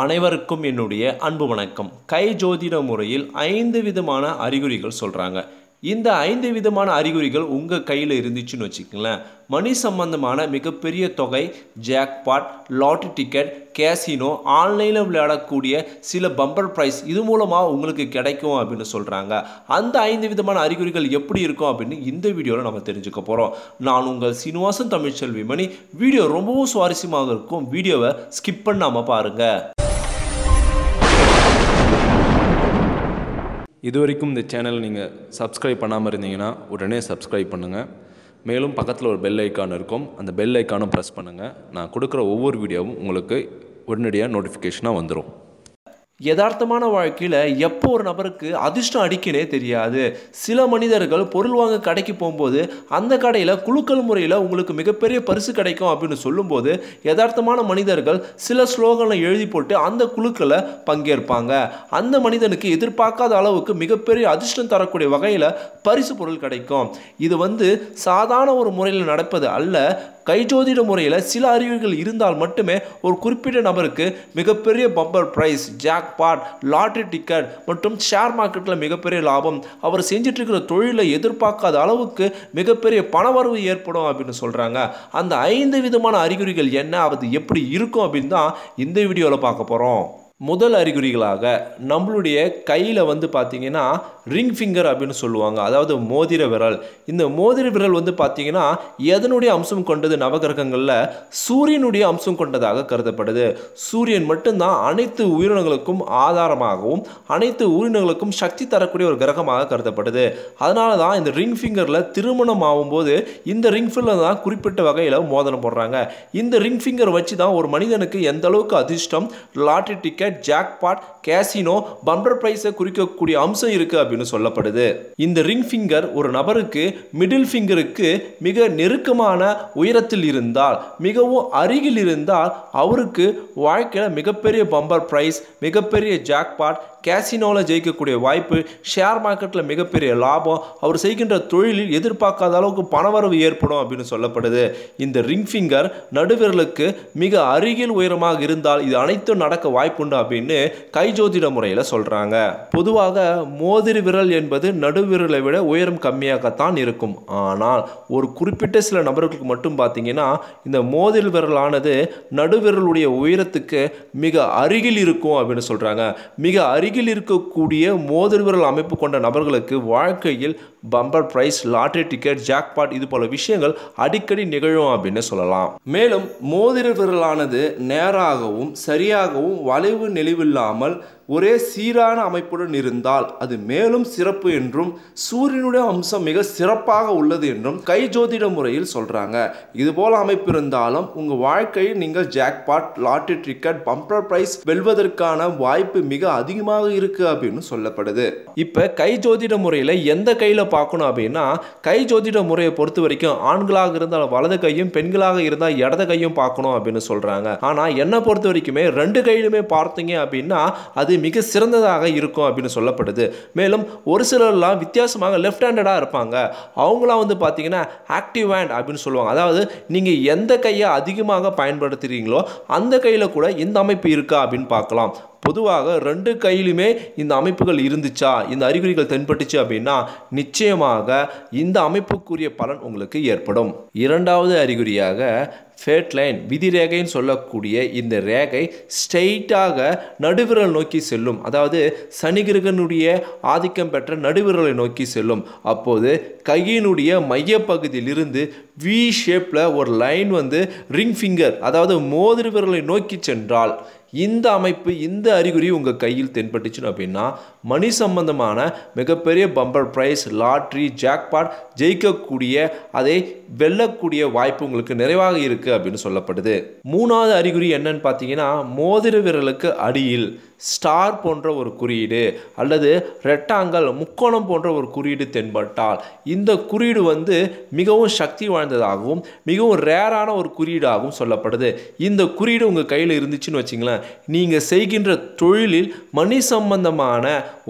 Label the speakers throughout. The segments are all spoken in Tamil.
Speaker 1: அனைவருக்கும் என்னுடைய அன்பு வணக்கம் கை ஜோதிட முறையில் ஐந்து விதமான அறிகுறிகள் சொல்கிறாங்க இந்த ஐந்து விதமான அறிகுறிகள் உங்கள் கையில் இருந்துச்சுன்னு வச்சுக்கங்களேன் மணி சம்பந்தமான மிகப்பெரிய தொகை ஜாக்பாட் லாட்ரி டிக்கெட் கேசினோ ஆன்லைனில் விளையாடக்கூடிய சில பம்பர் ப்ரைஸ் இது மூலமாக உங்களுக்கு கிடைக்கும் அப்படின்னு சொல்கிறாங்க அந்த ஐந்து விதமான அறிகுறிகள் எப்படி இருக்கும் அப்படின்னு இந்த வீடியோவில் நம்ம தெரிஞ்சுக்க போகிறோம் நான் உங்கள் சீனிவாசன் தமிழ்ச்செல்வி மணி வீடியோ ரொம்பவும் சுவாரஸ்யமாக இருக்கும் வீடியோவை ஸ்கிப் பண்ணாமல் பாருங்கள் இது வரைக்கும் இந்த சேனல் நீங்கள் சப்ஸ்கிரைப் பண்ணாமல் இருந்தீங்கன்னா உடனே சப்ஸ்கிரைப் பண்ணுங்கள் மேலும் பக்கத்தில் ஒரு பெல் ஐக்கான் இருக்கும் அந்த பெல் ஐக்கானும் ப்ரெஸ் பண்ணுங்கள் நான் கொடுக்குற ஒவ்வொரு வீடியோவும் உங்களுக்கு உடனடியாக நோட்டிஃபிகேஷனாக வந்துடும் யதார்த்தமான வாழ்க்கையில் எப்போ ஒரு நபருக்கு அதிர்ஷ்டம் அடிக்கனே தெரியாது சில மனிதர்கள் பொருள் வாங்க கடைக்கு போகும்போது அந்த கடையில் குழுக்கள் முறையில் உங்களுக்கு மிகப்பெரிய பரிசு கிடைக்கும் அப்படின்னு சொல்லும்போது யதார்த்தமான மனிதர்கள் சில ஸ்லோகனை எழுதி போட்டு அந்த குழுக்களை பங்கேற்பாங்க அந்த மனிதனுக்கு எதிர்பார்க்காத அளவுக்கு மிகப்பெரிய அதிர்ஷ்டம் தரக்கூடிய வகையில் பரிசு பொருள் கிடைக்கும் இது வந்து சாதாரண ஒரு முறையில் நடப்பது அல்ல ஜோதிட முறையில் சில அறிகுறிகள் இருந்தால் மட்டுமே ஒரு குறிப்பிட்ட நபருக்கு மிகப்பெரிய bumper prize jackpot lottery ticket மற்றும் ஷேர் மார்க்கெட்டில் மிகப்பெரிய லாபம் அவர் செஞ்சிட்ருக்கிற தொழிலை எதிர்பார்க்காத அளவுக்கு மிகப்பெரிய பணவரவு ஏற்படும் அப்படின்னு சொல்கிறாங்க அந்த ஐந்து விதமான அறிகுறிகள் என்ன அது எப்படி இருக்கும் அப்படின்னு தான் இந்த வீடியோவில் பார்க்க போகிறோம் முதல் அறிகுறிகளாக நம்மளுடைய கையில் வந்து பார்த்திங்கன்னா ரிங் ஃபிங்கர் அப்படின்னு சொல்லுவாங்க அதாவது மோதிர விரல் இந்த மோதிர விரல் வந்து பார்த்தீங்கன்னா எதனுடைய அம்சம் கொண்டது நவகிரகங்களில் சூரியனுடைய அம்சம் கொண்டதாக கருதப்படுது சூரியன் மட்டும்தான் அனைத்து உயிரினங்களுக்கும் ஆதாரமாகவும் அனைத்து உயிரினங்களுக்கும் சக்தி தரக்கூடிய ஒரு கிரகமாக கருதப்படுது அதனால தான் இந்த ரிங் ஃபிங்கரில் திருமணம் ஆகும்போது இந்த ரிங் ஃபிங்கரில் தான் குறிப்பிட்ட வகையில் மோதனம் போடுறாங்க இந்த ரிங் ஃபிங்கர் வச்சு தான் ஒரு மனிதனுக்கு எந்த அளவுக்கு அதிர்ஷ்டம் lottery ticket jackpot casino bumper ப்ரைஸை குறிக்கக்கூடிய அம்சம் இருக்குது அப்படின்னு அப்படின்னு சொல்லப்படுது இந்த ரிங் ஃபிங்கர் ஒரு நபருக்கு மிடில் ஃபிங்கருக்கு மிக நெருக்கமான உயரத்தில் இருந்தால் மிகவும் அருகில் இருந்தால் அவருக்கு வாழ்க்கையில் மிகப்பெரிய பம்பர் ப்ரைஸ் மிகப்பெரிய ஜாக்பாட் கேசினோவில் ஜெயிக்கக்கூடிய வாய்ப்பு ஷேர் மார்க்கெட்டில் மிகப்பெரிய லாபம் அவர் செய்கின்ற தொழிலில் எதிர்பார்க்காத அளவுக்கு பணவரவு ஏற்படும் அப்படின்னு சொல்லப்படுது இந்த ரிங் ஃபிங்கர் நடுவிரலுக்கு மிக அருகில் உயரமாக இருந்தால் இது அனைத்தும் நடக்க வாய்ப்புண்டு அப்படின்னு கைஜோதிட முறையில் சொல்கிறாங்க பொதுவாக மோதிரி விரல் என்பது நடுவிரலை விட உயரம் கம்மியாகத்தான் இருக்கும் ஆனால் ஒரு குறிப்பிட்ட சில நபர்களுக்கு மட்டும் பார்த்தீங்கன்னா இந்த மோதிரி விரலானது நடுவிரலுடைய உயரத்துக்கு மிக அருகில் இருக்கும் அப்படின்னு சொல்கிறாங்க மிக அருகில் அருகில் இருக்கக்கூடிய மோதிர அமைப்பு கொண்ட நபர்களுக்கு வாழ்க்கையில் bumper prize lottery ticket jackpot இது போல விஷயங்கள் அடிக்கடி நிகழும் அப்படின்னு சொல்லலாம் மேலும் மோதிர விரலானது நேராகவும் சரியாகவும் வளைவு நெளிவில்லாமல் ஒரே சீரான அமைப்புடன் இருந்தால் அது மேலும் சிறப்பு என்றும் சூரியனுடைய அம்சம் மிக சிறப்பாக உள்ளது என்றும் கை ஜோதிட முறையில் சொல்கிறாங்க இதுபோல் அமைப்பு இருந்தாலும் உங்கள் வாழ்க்கையில் நீங்கள் jackpot lottery ticket bumper prize வெல்வதற்கான வாய்ப்பு மிக அதிகமாக இருக்குது அப்படின்னு சொல்லப்படுது இப்போ கை ஜோதிட முறையில் எந்த கையில் பார்க்கணும் அப்படின்னா கை ஜோதிட முறையை பொறுத்த வரைக்கும் ஆண்களாக இருந்தால் வலது கையும் பெண்களாக இருந்தால் இடது கையும் பார்க்கணும் அப்படின்னு சொல்கிறாங்க ஆனால் என்னை பொறுத்த வரைக்குமே ரெண்டு கையிலுமே பார்த்தீங்க அப்படின்னா அது மிக சிறந்ததாக இருக்கும் அப்படின்னு சொல்லப்படுது மேலும் ஒரு சிலர்லாம் வித்தியாசமாக லெஃப்ட் ஹேண்டடாக இருப்பாங்க அவங்களாம் வந்து பார்த்தீங்கன்னா ஆக்டிவ் ஹேண்ட் அப்படின்னு சொல்லுவாங்க அதாவது நீங்கள் எந்த கையை அதிகமாக பயன்படுத்துகிறீங்களோ அந்த கையில் கூட இந்த அமைப்பு இருக்கா அப்படின்னு பார்க்கலாம் பொதுவாக ரெண்டு கையிலுமே இந்த அமைப்புகள் இருந்துச்சா இந்த அறிகுறிகள் தென்பட்டுச்சு அப்படின்னா நிச்சயமாக இந்த அமைப்புக்குரிய பலன் உங்களுக்கு ஏற்படும் இரண்டாவது அறிகுறியாக ஃபேட் லைன் விதிரேகைன்னு சொல்லக்கூடிய இந்த ரேகை ஸ்ட்ரெயிட்டாக நடுவிரல் நோக்கி செல்லும் அதாவது சனிகிரகனுடைய ஆதிக்கம் பெற்ற நடுவிரலை நோக்கி செல்லும் அப்போது கையினுடைய மையப்பகுதியிலிருந்து வி ஷேப்பில் ஒரு லைன் வந்து ரிங் ஃபிங்கர் அதாவது மோதிரி விரலை நோக்கி சென்றால் இந்த அமைப்பு இந்த அறிகுறி உங்கள் கையில் தென்பட்டுச்சு அப்படின்னா மணி சம்பந்தமான மிகப்பெரிய பம்பர் ப்ரைஸ் லாட்ரி ஜாக்பாட் ஜெயிக்கக்கூடிய அதை வெல்லக்கூடிய வாய்ப்பு உங்களுக்கு நிறைவாக இருக்குது அப்படின்னு சொல்லப்படுது மூணாவது அறிகுறி என்னன்னு பார்த்தீங்கன்னா மோதிர விரலுக்கு அடியில் ஸ்டார் போன்ற ஒரு குறியீடு அல்லது ரெட்டாங்கல் முக்கோணம் போன்ற ஒரு குறியீடு தென்பட்டால் இந்த குறியீடு வந்து மிகவும் சக்தி வாய்ந்ததாகவும் மிகவும் ரேரான ஒரு குறியீடாகவும் சொல்லப்படுது இந்த குறியீடு உங்கள் கையில் இருந்துச்சுன்னு வச்சிங்களேன் நீங்கள் செய்கின்ற தொழிலில் மணி சம்பந்தமான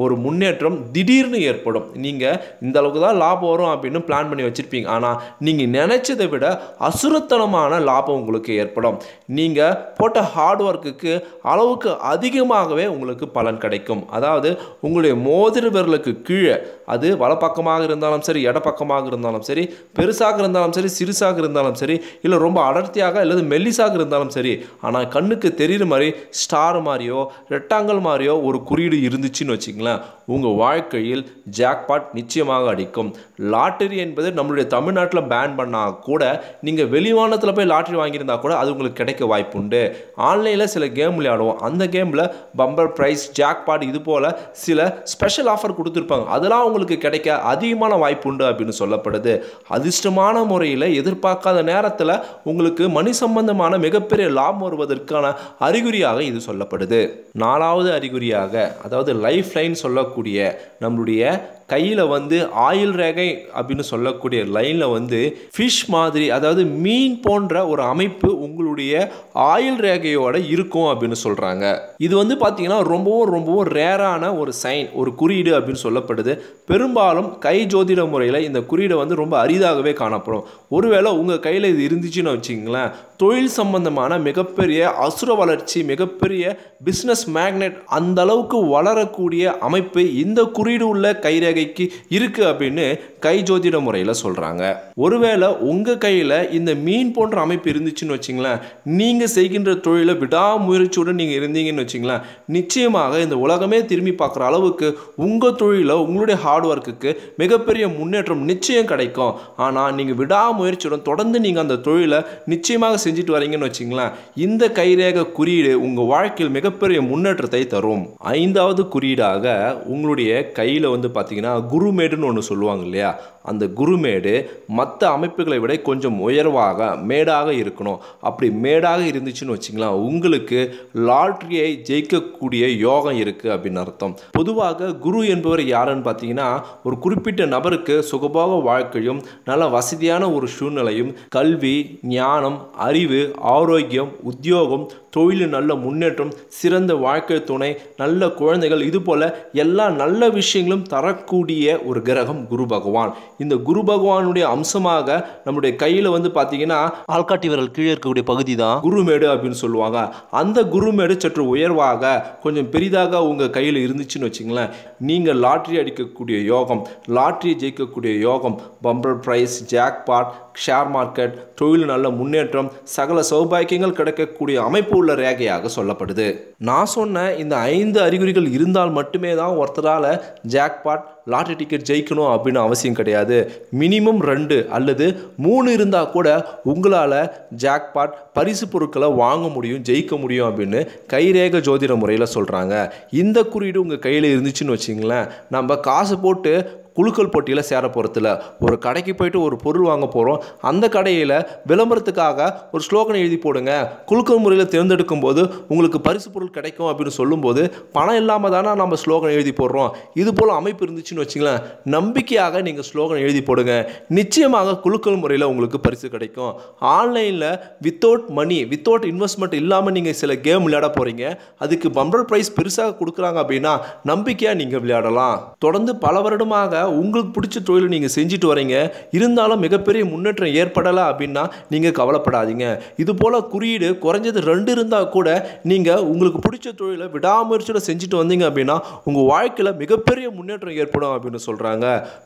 Speaker 1: ஒரு முன்னேற்றம் திடீர்னு ஏற்படும் நீங்கள் இந்த அளவுக்கு தான் லாபம் வரும் அப்படின்னு பிளான் பண்ணி வச்சுருப்பீங்க ஆனால் நீங்கள் நினச்சதை விட அசுரத்தனமான லாபம் உங்களுக்கு ஏற்படும் நீங்கள் போட்ட ஹார்ட் ஒர்க்குக்கு அளவுக்கு அதிகமாக மூலமாகவே உங்களுக்கு பலன் கிடைக்கும் அதாவது உங்களுடைய மோதிர விரலுக்கு கீழே அது வலப்பக்கமாக இருந்தாலும் சரி இடப்பக்கமாக இருந்தாலும் சரி பெருசாக இருந்தாலும் சரி சிறுசாக இருந்தாலும் சரி இல்லை ரொம்ப அடர்த்தியாக அல்லது மெல்லிசாக இருந்தாலும் சரி ஆனால் கண்ணுக்கு தெரிகிற மாதிரி ஸ்டார் மாதிரியோ ரெட்டாங்கல் மாதிரியோ ஒரு குறியீடு இருந்துச்சுன்னு வச்சிங்களேன் உங்கள் வாழ்க்கையில் ஜாக்பாட் நிச்சயமாக அடிக்கும் லாட்டரி என்பது நம்மளுடைய தமிழ்நாட்டில் பேன் பண்ணால் கூட நீங்கள் வெளிமாநிலத்தில் போய் லாட்டரி வாங்கியிருந்தால் கூட அது உங்களுக்கு கிடைக்க வாய்ப்புண்டு ஆன்லைனில் சில கேம் விளையாடுவோம் அந்த கேமில் பம்பர் ப்ரைஸ் ஜாக்பாட் இது போல் சில ஸ்பெஷல் ஆஃபர் கொடுத்துருப்பாங்க அதெல்லாம் உங்களுக்கு கிடைக்க அதிகமான வாய்ப்பு உண்டு அப்படின்னு சொல்லப்படுது அதிர்ஷ்டமான முறையில் எதிர்பார்க்காத நேரத்தில் உங்களுக்கு மணி சம்பந்தமான மிகப்பெரிய லாபம் வருவதற்கான அறிகுறியாக இது சொல்லப்படுது நாலாவது அறிகுறியாக அதாவது லைஃப் லைன் சொல்லக்கூடிய நம்மளுடைய கையில் வந்து ஆயில் ரேகை அப்படின்னு சொல்லக்கூடிய லைனில் வந்து ஃபிஷ் மாதிரி அதாவது மீன் போன்ற ஒரு அமைப்பு உங்களுடைய ஆயில் ரேகையோட இருக்கும் அப்படின்னு சொல்கிறாங்க இது வந்து பார்த்திங்கன்னா ரொம்பவும் ரொம்பவும் ரேரான ஒரு சைன் ஒரு குறியீடு அப்படின்னு சொல்லப்படுது பெரும்பாலும் கை ஜோதிட முறையில் இந்த குறியீடை வந்து ரொம்ப அரிதாகவே காணப்படும் ஒருவேளை உங்கள் கையில் இது இருந்துச்சுன்னு வச்சிங்களேன் தொழில் சம்பந்தமான மிகப்பெரிய அசுர வளர்ச்சி மிகப்பெரிய பிஸ்னஸ் மேக்னெட் அந்த அளவுக்கு வளரக்கூடிய அமைப்பு இந்த குறியீடு உள்ள கைரேகைக்கு இருக்குது அப்படின்னு கை ஜோதிட முறையில் சொல்கிறாங்க ஒருவேளை உங்கள் கையில் இந்த மீன் போன்ற அமைப்பு இருந்துச்சுன்னு வச்சிங்களேன் நீங்கள் செய்கின்ற தொழிலை விடாமுயற்சியுடன் நீங்கள் இருந்தீங்கன்னு வச்சிங்களேன் நிச்சயமாக இந்த உலகமே திரும்பி பார்க்குற அளவுக்கு உங்கள் தொழிலில் உங்களுடைய ஹார்ட் ஒர்க்குக்கு மிகப்பெரிய முன்னேற்றம் நிச்சயம் கிடைக்கும் ஆனால் நீங்கள் விடாமுயற்சியுடன் தொடர்ந்து நீங்கள் அந்த தொழிலை நிச்சயமாக செஞ்சுட்டு வரீங்கன்னு வச்சிங்களேன் இந்த கைரேக குறியீடு உங்கள் வாழ்க்கையில் மிகப்பெரிய முன்னேற்றத்தை தரும் ஐந்தாவது குறியீடாக உங்களுடைய கையில் வந்து பார்த்தீங்கன்னா குருமேடுன்னு ஒன்று சொல்லுவாங்க இல்லையா அந்த குருமேடு மற்ற அமைப்புகளை விட கொஞ்சம் உயர்வாக மேடாக இருக்கணும் அப்படி மேடாக இருந்துச்சுன்னு வச்சிங்களா உங்களுக்கு லாட்ரியை ஜெயிக்கக்கூடிய யோகம் இருக்குது அப்படின்னு அர்த்தம் பொதுவாக குரு என்பவர் யாருன்னு பார்த்தீங்கன்னா ஒரு குறிப்பிட்ட நபருக்கு சுகபோக வாழ்க்கையும் நல்ல வசதியான ஒரு சூழ்நிலையும் கல்வி ஞானம் அறிவு ஆரோக்கியம் உத்தியோகம் தொழில் நல்ல முன்னேற்றம் சிறந்த வாழ்க்கை துணை நல்ல குழந்தைகள் இதுபோல் எல்லா நல்ல விஷயங்களும் தரக்கூடிய ஒரு கிரகம் குரு பகவான் இந்த குரு பகவானுடைய அம்சமாக நம்முடைய கையில் வந்து பாத்தீங்கன்னா ஆள்காட்டி விரல் கீழே இருக்கக்கூடிய பகுதி தான் குருமேடு அப்படின்னு சொல்லுவாங்க அந்த குருமேடு சற்று உயர்வாக கொஞ்சம் பெரிதாக உங்கள் கையில் இருந்துச்சுன்னு வச்சுங்களேன் நீங்கள் லாட்ரி அடிக்கக்கூடிய யோகம் லாட்ரி ஜெயிக்கக்கூடிய யோகம் bumper prize jackpot share market தொழில் நல்ல முன்னேற்றம் சகல சௌபாக்கியங்கள் கிடைக்கக்கூடிய அமைப்பு உள்ள ரேகையாக சொல்லப்படுது நான் சொன்ன இந்த ஐந்து அறிகுறிகள் இருந்தால் மட்டுமே தான் ஒருத்தரால் ஜாக்பாட் லாட்ரி டிக்கெட் ஜெயிக்கணும் அப்படின்னு அவசியம் கிடையாது மினிமம் ரெண்டு அல்லது மூணு இருந்தால் கூட உங்களால் ஜாக்பாட் பரிசு பொருட்களை வாங்க முடியும் ஜெயிக்க முடியும் அப்படின்னு கைரேக ஜோதிட முறையில் சொல்கிறாங்க இந்த குறியீடு உங்கள் கையில் இருந்துச்சுன்னு வச்சிங்களேன் நம்ம காசு போட்டு குழுக்கள் போட்டியில் சேர போகிறதில்ல ஒரு கடைக்கு போயிட்டு ஒரு பொருள் வாங்க போகிறோம் அந்த கடையில் விளம்பரத்துக்காக ஒரு ஸ்லோகனை எழுதி போடுங்க குழுக்கள் முறையில் தேர்ந்தெடுக்கும் போது உங்களுக்கு பரிசு பொருள் கிடைக்கும் அப்படின்னு சொல்லும்போது பணம் இல்லாமல் தானே நம்ம ஸ்லோகன் எழுதி போடுறோம் இது போல் அமைப்பு இருந்துச்சுன்னு வச்சுங்களேன் நம்பிக்கையாக நீங்கள் ஸ்லோகன் எழுதி போடுங்க நிச்சயமாக குழுக்கள் முறையில் உங்களுக்கு பரிசு கிடைக்கும் ஆன்லைனில் வித்தவுட் மணி வித்தவுட் இன்வெஸ்ட்மெண்ட் இல்லாமல் நீங்கள் சில கேம் விளையாட போகிறீங்க அதுக்கு பம்பர் ப்ரைஸ் பெருசாக கொடுக்குறாங்க அப்படின்னா நம்பிக்கையாக நீங்கள் விளையாடலாம் தொடர்ந்து பல வருடமாக உங்களுக்கு பிடிச்ச தொழில் நீங்கள் செஞ்சுட்டு வரீங்க இருந்தாலும் மிகப்பெரிய முன்னேற்றம் ஏற்படலை அப்படின்னா நீங்கள் கவலைப்படாதீங்க இது போல் குறியீடு குறைஞ்சது ரெண்டு இருந்தால் கூட நீங்கள் உங்களுக்கு பிடிச்ச தொழிலை விடாமுயற்சியில் செஞ்சுட்டு வந்தீங்க அப்படின்னா உங்கள் வாழ்க்கையில் மிகப்பெரிய முன்னேற்றம் ஏற்படும் அப்படின்னு சொல்கிறாங்க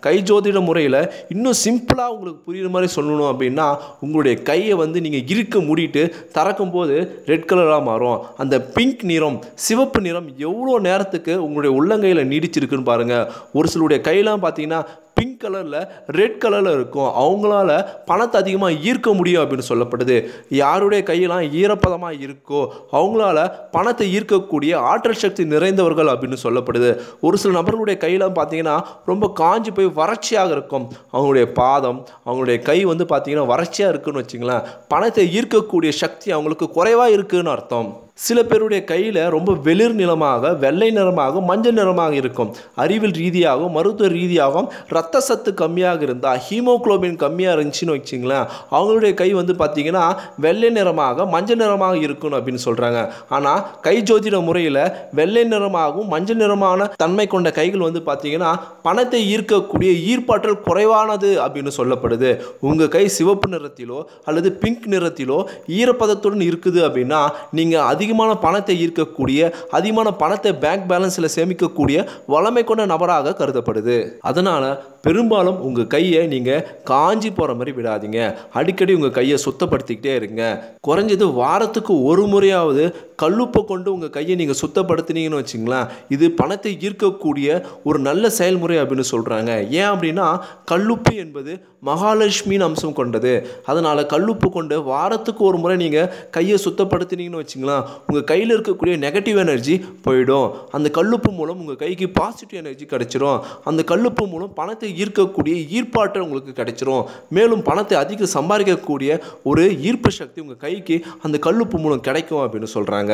Speaker 1: கை ஜோதிட முறையில் இன்னும் சிம்பிளாக உங்களுக்கு புரியுற மாதிரி சொல்லணும் அப்படின்னா உங்களுடைய கையை வந்து நீங்கள் இருக்க மூடிட்டு தறக்கும் போது ரெட் கலராக மாறும் அந்த பிங்க் நிறம் சிவப்பு நிறம் எவ்வளோ நேரத்துக்கு உங்களுடைய உள்ளங்கையில் நீடிச்சிருக்குன்னு பாருங்கள் ஒரு சிலருடைய கையெல்லாம் பார்த்து आती ना पिंक கலரில் ரெட் கலரில் இருக்கும் அவங்களால பணத்தை அதிகமாக ஈர்க்க முடியும் அப்படின்னு சொல்லப்படுது யாருடைய கையெல்லாம் ஈரப்பதமாக இருக்கோ அவங்களால பணத்தை ஈர்க்கக்கூடிய ஆற்றல் சக்தி நிறைந்தவர்கள் அப்படின்னு சொல்லப்படுது ஒரு சில நபர்களுடைய கையில் பார்த்தீங்கன்னா ரொம்ப காஞ்சி போய் வறட்சியாக இருக்கும் அவங்களுடைய பாதம் அவங்களுடைய கை வந்து பார்த்தீங்கன்னா வறட்சியாக இருக்குன்னு வச்சுங்களேன் பணத்தை ஈர்க்கக்கூடிய சக்தி அவங்களுக்கு குறைவாக இருக்குதுன்னு அர்த்தம் சில பேருடைய கையில் ரொம்ப வெளிர் நிறமாக வெள்ளை நிறமாக மஞ்சள் நிறமாக இருக்கும் அறிவியல் ரீதியாகவும் மருத்துவ ரீதியாகவும் இரத்த புரதசத்து கம்மியாக இருந்தால் ஹீமோக்ளோபின் கம்மியாக இருந்துச்சுன்னு வச்சிங்களேன் அவங்களுடைய கை வந்து பார்த்திங்கன்னா வெள்ளை நிறமாக மஞ்சள் நிறமாக இருக்கணும் அப்படின்னு சொல்கிறாங்க ஆனால் கை ஜோதிட முறையில் வெள்ளை நிறமாகவும் மஞ்சள் நிறமான தன்மை கொண்ட கைகள் வந்து பார்த்திங்கன்னா பணத்தை ஈர்க்கக்கூடிய ஈர்ப்பாற்றல் குறைவானது அப்படின்னு சொல்லப்படுது உங்கள் கை சிவப்பு நிறத்திலோ அல்லது பிங்க் நிறத்திலோ ஈரப்பதத்துடன் இருக்குது அப்படின்னா நீங்கள் அதிகமான பணத்தை ஈர்க்கக்கூடிய அதிகமான பணத்தை பேங்க் பேலன்ஸில் சேமிக்கக்கூடிய வளமை கொண்ட நபராக கருதப்படுது அதனால் பெரும் பெரும்பாலும் உங்கள் கையை நீங்கள் காஞ்சி போகிற மாதிரி விடாதீங்க அடிக்கடி உங்கள் கையை சுத்தப்படுத்திக்கிட்டே இருங்க குறைஞ்சது வாரத்துக்கு ஒரு முறையாவது கல்லுப்பை கொண்டு உங்கள் கையை நீங்கள் சுத்தப்படுத்தினீங்கன்னு வச்சிங்களேன் இது பணத்தை ஈர்க்கக்கூடிய ஒரு நல்ல செயல்முறை அப்படின்னு சொல்கிறாங்க ஏன் அப்படின்னா கல்லுப்பு என்பது மகாலட்சுமின்னு அம்சம் கொண்டது அதனால் கல்லுப்பு கொண்டு வாரத்துக்கு ஒரு முறை நீங்கள் கையை சுத்தப்படுத்தினீங்கன்னு வச்சிங்களேன் உங்கள் கையில் இருக்கக்கூடிய நெகட்டிவ் எனர்ஜி போயிடும் அந்த கல்லுப்பு மூலம் உங்கள் கைக்கு பாசிட்டிவ் எனர்ஜி கிடச்சிரும் அந்த கல்லுப்பு மூலம் பணத்தை ஈர்க்கக்கூடிய ஈர்ப்பாற்றல் உங்களுக்கு கிடைச்சிரும் மேலும் பணத்தை அதிகம் சம்பாதிக்கக்கூடிய ஒரு ஈர்ப்பு சக்தி உங்கள் கைக்கு அந்த கல்லுப்பு மூலம் கிடைக்கும் அப்படின்னு சொல்கிறாங்க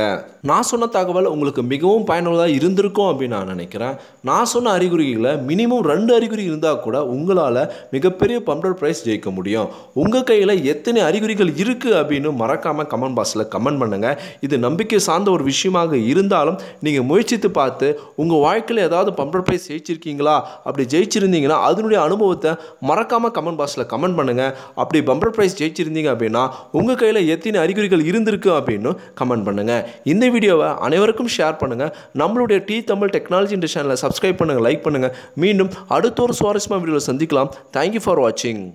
Speaker 1: நான் சொன்ன தகவல் உங்களுக்கு மிகவும் பயனுள்ளதாக இருந்திருக்கும் அப்படின்னு நான் நினைக்கிறேன் நான் சொன்ன அறிகுறிகளை மினிமம் ரெண்டு அறிகுறி இருந்தால் கூட உங்களால் மிகப்பெரிய பம்பர் ப்ரைஸ் ஜெயிக்க முடியும் உங்கள் கையில் எத்தனை அறிகுறிகள் இருக்குது அப்படின்னு மறக்காமல் கமெண்ட் பாக்ஸில் கமெண்ட் பண்ணுங்கள் இது நம்பிக்கை சார்ந்த ஒரு விஷயமாக இருந்தாலும் நீங்கள் முயற்சித்து பார்த்து உங்கள் வாழ்க்கையில் ஏதாவது பம்பர் ப்ரைஸ் ஜெயிச்சிருக்கீங்களா அப்படி ஜெயிச்சிருந்தீங்கன்னா அது அதனுடைய அனுபவத்தை மறக்காமல் கமெண்ட் பாக்ஸில் கமெண்ட் பண்ணுங்கள் அப்படி பம்பர் ப்ரைஸ் ஜெயிச்சிருந்தீங்க அப்படின்னா உங்கள் கையில் எத்தனை அறிகுறிகள் இருந்திருக்கு அப்படின்னு கமெண்ட் பண்ணுங்கள் இந்த வீடியோவை அனைவருக்கும் ஷேர் பண்ணுங்கள் நம்மளுடைய டி தமிழ் டெக்னாலஜி இந்த சேனலை சப்ஸ்கிரைப் பண்ணுங்கள் லைக் பண்ணுங்கள் மீண்டும் அடுத்த ஒரு சுவாரஸ்யமாக வீடியோவில் சந்திக்கலாம் தேங்க்யூ ஃபார் வாட்சிங்